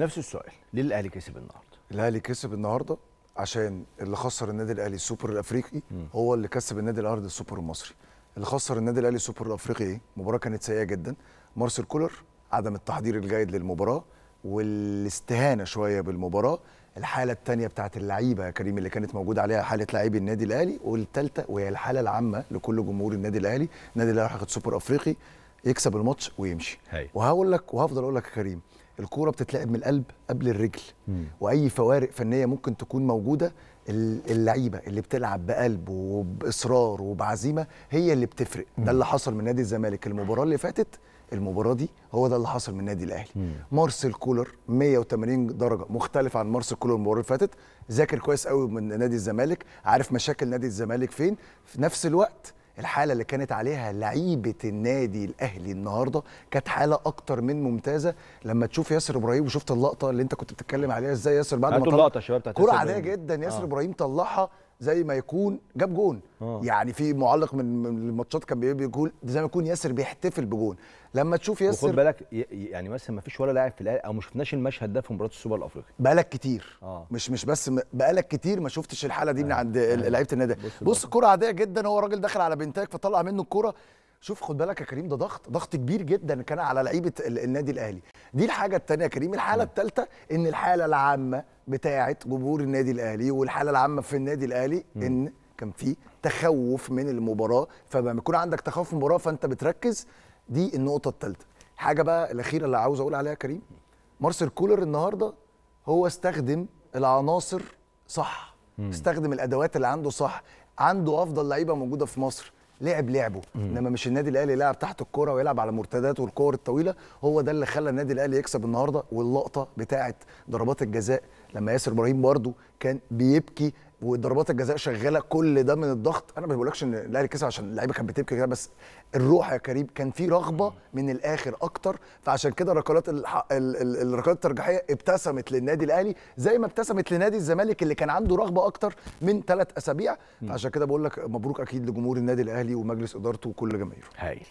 نفس السؤال ليه الاهلي كسب النهارده الاهلي كسب النهارده عشان اللي خسر النادي الاهلي السوبر الافريقي م. هو اللي كسب النادي الاهلي السوبر المصري اللي خسر النادي الاهلي السوبر الافريقي ايه مباراه كانت سيئه جدا مارسيل كولر عدم التحضير الجيد للمباراه والاستهانه شويه بالمباراه الحاله الثانيه بتاعه اللعيبه يا كريم اللي كانت موجوده عليها حاله لعيب النادي الاهلي والثالثه وهي الحاله العامه لكل جمهور النادي الاهلي النادي الاهلي هياخد سوبر افريقي يكسب الماتش ويمشي هي. وهقول لك وهفضل اقول لك يا كريم الكوره بتتلعب من القلب قبل الرجل مم. واي فوارق فنيه ممكن تكون موجوده اللعيبه اللي بتلعب بقلب وباصرار وبعزيمه هي اللي بتفرق مم. ده اللي حصل من نادي الزمالك المباراه اللي فاتت المباراه دي هو ده اللي حصل من النادي الاهلي مارسيل كولر 180 درجه مختلف عن مارسيل كولر المباراه اللي فاتت ذاكر كويس قوي من نادي الزمالك عارف مشاكل نادي الزمالك فين في نفس الوقت الحاله اللي كانت عليها لعيبه النادي الاهلي النهارده كانت حاله اكتر من ممتازه لما تشوف ياسر ابراهيم وشفت اللقطه اللي انت كنت بتتكلم عليها ازاي ياسر بعد ما طلع كره عاديه جدا ياسر آه. ابراهيم طلعها زي ما يكون جاب جون أوه. يعني في معلق من الماتشات كان بيقول زي ما يكون ياسر بيحتفل بجون لما تشوف ياسر وخد بالك يعني مثلا ما فيش ولا لاعب في الاهلي او ما شفناش المشهد ده في مباراه السوبر الافريقي بقالك كتير أوه. مش مش بس بقالك كتير ما شفتش الحاله دي من آه. عند آه. لعيبه النادي بص, بص كره عاديه جدا هو راجل داخل على بنتاك فطلع منه الكره شوف خد بالك يا كريم ده ضغط ضغط كبير جدا كان على لعيبه النادي الاهلي دي الحاجه الثانيه يا كريم الحاله الثالثه ان الحاله العامه بتاعه جمهور النادي الاهلي والحاله العامه في النادي الاهلي ان كان في تخوف من المباراه فلما يكون عندك تخوف من المباراه فانت بتركز دي النقطه الثالثه حاجه بقى الاخيره اللي عاوز اقول عليها يا كريم مارسيل كولر النهارده هو استخدم العناصر صح استخدم الادوات اللي عنده صح عنده افضل لعيبه موجوده في مصر لعب لعبه انما مش النادي الاهلي لعب تحت الكوره ويلعب على مرتداته والكور الطويله هو ده اللي خلى النادي الاهلي يكسب النهارده واللقطه بتاعه ضربات الجزاء لما ياسر ابراهيم برده كان بيبكي وضربات الجزاء شغاله كل ده من الضغط انا ما بقولكش ان الاهلي كسب عشان اللعيبه كانت بتبكي كده بس الروح يا كريم كان في رغبه من الاخر اكتر فعشان كده ركلات الركلات الترجيحيه ابتسمت للنادي الاهلي زي ما ابتسمت لنادي الزمالك اللي كان عنده رغبه اكتر من ثلاث اسابيع فعشان كده بقول لك مبروك اكيد لجمهور النادي الاهلي ومجلس ادارته وكل جماهيره هايل